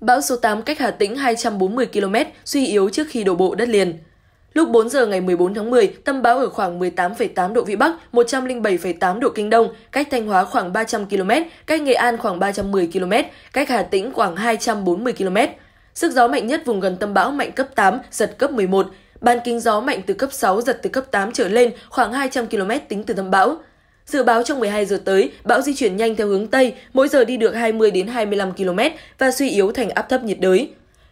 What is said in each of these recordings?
Bão số 8 cách Hà Tĩnh 240 km, suy yếu trước khi đổ bộ đất liền. Lúc 4 giờ ngày 14 tháng 10, tâm bão ở khoảng 18,8 độ Vĩ Bắc, 107,8 độ Kinh Đông, cách Thanh Hóa khoảng 300 km, cách Nghệ An khoảng 310 km, cách Hà Tĩnh khoảng 240 km. Sức gió mạnh nhất vùng gần tâm bão mạnh cấp 8, giật cấp 11. Ban kính gió mạnh từ cấp 6, giật từ cấp 8 trở lên, khoảng 200 km tính từ tâm bão. Dự báo trong 12 giờ tới, bão di chuyển nhanh theo hướng Tây, mỗi giờ đi được 20 đến 25 km và suy yếu thành áp thấp nhiệt đới.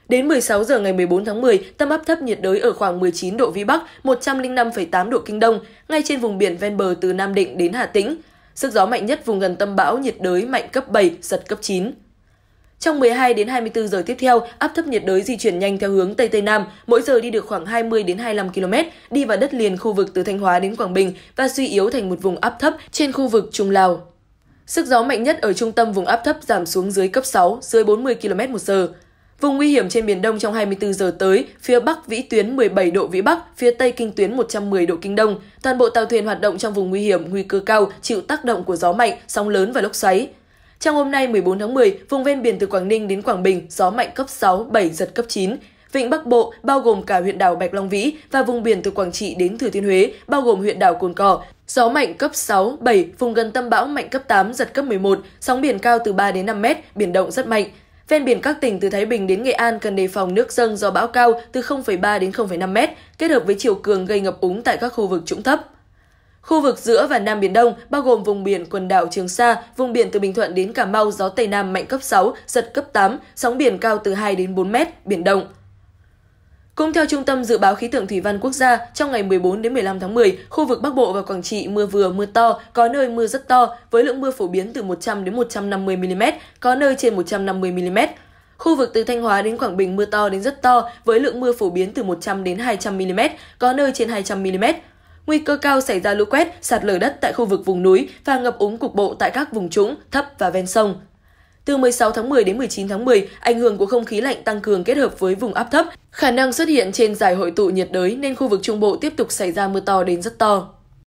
Đến 16 giờ ngày 14 tháng 10, tâm áp thấp nhiệt đới ở khoảng 19 độ Vĩ Bắc, 105,8 độ Kinh Đông, ngay trên vùng biển ven bờ từ Nam Định đến Hà Tĩnh. Sức gió mạnh nhất vùng gần tâm bão nhiệt đới mạnh cấp 7, giật cấp 9. Trong 12 đến 24 giờ tiếp theo, áp thấp nhiệt đới di chuyển nhanh theo hướng Tây Tây Nam, mỗi giờ đi được khoảng 20 đến 25 km, đi vào đất liền khu vực từ Thanh Hóa đến Quảng Bình và suy yếu thành một vùng áp thấp trên khu vực Trung Lào. Sức gió mạnh nhất ở trung tâm vùng áp thấp giảm xuống dưới cấp 6, dưới 40 km một giờ. Vùng nguy hiểm trên Biển Đông trong 24 giờ tới, phía Bắc vĩ tuyến 17 độ Vĩ Bắc, phía Tây kinh tuyến 110 độ Kinh Đông. Toàn bộ tàu thuyền hoạt động trong vùng nguy hiểm, nguy cơ cao, chịu tác động của gió mạnh, sóng lớn và lốc xoáy. Trong hôm nay 14 tháng 10, vùng ven biển từ Quảng Ninh đến Quảng Bình gió mạnh cấp 6, 7 giật cấp 9. Vịnh Bắc Bộ bao gồm cả huyện đảo Bạch Long Vĩ và vùng biển từ Quảng Trị đến Thừa Thiên Huế bao gồm huyện đảo Cồn Cỏ. Gió mạnh cấp 6, 7, vùng gần tâm bão mạnh cấp 8, giật cấp 11, sóng biển cao từ 3 đến 5 mét, biển động rất mạnh. Ven biển các tỉnh từ Thái Bình đến Nghệ An cần đề phòng nước dâng do bão cao từ 0,3 đến 0,5 mét, kết hợp với chiều cường gây ngập úng tại các khu vực trũng thấp. Khu vực giữa và Nam Biển Đông bao gồm vùng biển quần đảo Trường Sa, vùng biển từ Bình Thuận đến Cà Mau gió Tây Nam mạnh cấp 6, giật cấp 8, sóng biển cao từ 2 đến 4 mét, biển động. Cũng theo Trung tâm Dự báo Khí tượng Thủy văn Quốc gia, trong ngày 14 đến 15 tháng 10, khu vực Bắc Bộ và Quảng Trị mưa vừa mưa to, có nơi mưa rất to, với lượng mưa phổ biến từ 100 đến 150 mm, có nơi trên 150 mm. Khu vực từ Thanh Hóa đến Quảng Bình mưa to đến rất to, với lượng mưa phổ biến từ 100 đến 200 mm, có nơi trên 200 mm. Nguy cơ cao xảy ra lũ quét, sạt lở đất tại khu vực vùng núi và ngập úng cục bộ tại các vùng trũng, thấp và ven sông. Từ 16 tháng 10 đến 19 tháng 10, ảnh hưởng của không khí lạnh tăng cường kết hợp với vùng áp thấp, khả năng xuất hiện trên giải hội tụ nhiệt đới nên khu vực Trung Bộ tiếp tục xảy ra mưa to đến rất to.